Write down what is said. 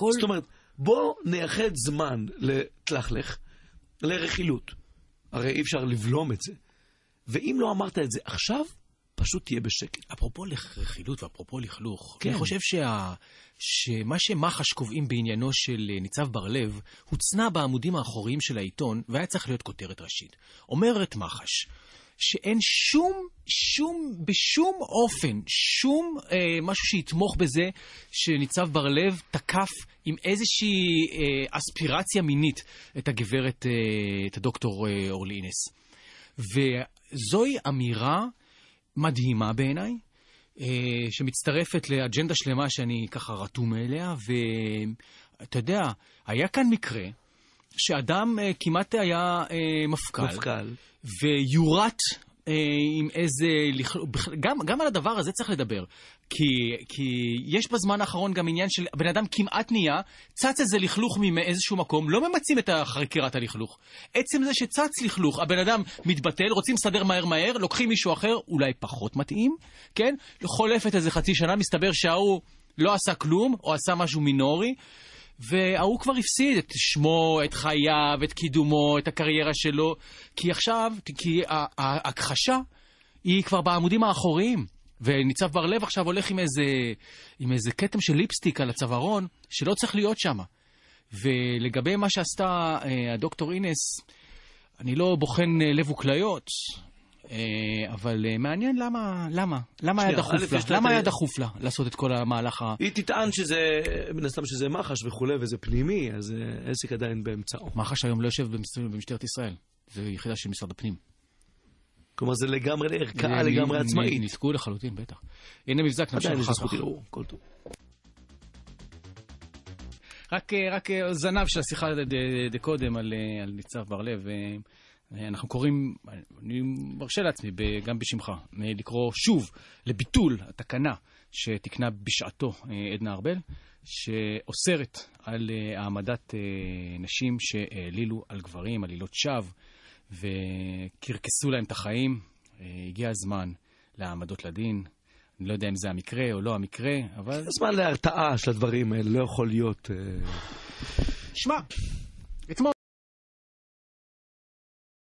כל... זאת אומרת, בוא נייחד זמן לתלכלך, לרכילות. הרי אי אפשר לבלום את זה. ואם לא אמרת את זה עכשיו, פשוט תהיה בשקט. אפרופו לרכילות ואפרופו לכלוך, כן. אני חושב שה... שמה שמח"ש קובעים בעניינו של אה, ניצב בר-לב, הוצנע בעמודים האחוריים של העיתון והיה צריך להיות כותרת ראשית. אומרת מח"ש, שאין שום, שום, בשום אופן, שום אה, משהו שיתמוך בזה שניצב בר לב תקף עם איזושהי אה, אספירציה מינית את הגברת, אה, את הדוקטור אה, אורלי אינס. וזוהי אמירה מדהימה בעיניי, אה, שמצטרפת לאג'נדה שלמה שאני ככה רתום אליה, ואתה יודע, היה כאן מקרה שאדם אה, כמעט היה אה, מפכ"ל. מפכ"ל. ויורט אה, עם איזה... גם, גם על הדבר הזה צריך לדבר. כי, כי יש בזמן האחרון גם עניין של בן אדם כמעט נהיה, צץ איזה לכלוך מאיזשהו מקום, לא ממצים את חקירת הלכלוך. עצם זה שצץ לכלוך, הבן אדם מתבטל, רוצים לסדר מהר מהר, לוקחים מישהו אחר, אולי פחות מתאים, כן? חולפת איזה חצי שנה, מסתבר שההוא לא עשה כלום, או עשה משהו מינורי. וההוא כבר הפסיד את שמו, את חייו, את קידומו, את הקריירה שלו, כי עכשיו, כי ההכחשה היא כבר בעמודים האחוריים. וניצב בר-לב עכשיו הולך עם איזה, עם איזה כתם של ליפסטיק על הצווארון, שלא צריך להיות שם. ולגבי מה שעשתה אה, הדוקטור אינס, אני לא בוחן אה, לב וכליות, אה, אבל אה, מעניין למה, למה, למה היה דחוף לה, למה היה דחוף לה לעשות את כל המהלך ה... היא תטען שזה, מן הסתם שזה מח"ש וכולי, וזה פנימי, אז העסק אה, עדיין באמצעו. מח"ש היום לא יושב במשטרת ישראל, זו יחידה של משרד הפנים. כלומר, זה לגמרי, ערכאה לגמרי עצמאית. ניתקו לחלוטין, בטח. הנה מבזק, נמשיך אחר כך. כל טוב. רק, רק זנב של השיחה דקודם על ניצב בר-לב. אנחנו קוראים, אני מרשה לעצמי, גם בשמך, אה, לקרוא שוב לביטול התקנה שתיקנה בשעתו אה, עדנה ארבל, שאוסרת על אה, העמדת נשים שהעלילו על גברים, עלילות שווא, וקרקסו להם את החיים. הגיע הזמן להעמדות לדין. אני לא יודע אם זה המקרה או לא המקרה, אבל... זמן להרתעה של הדברים האלה לא יכול להיות... שמע,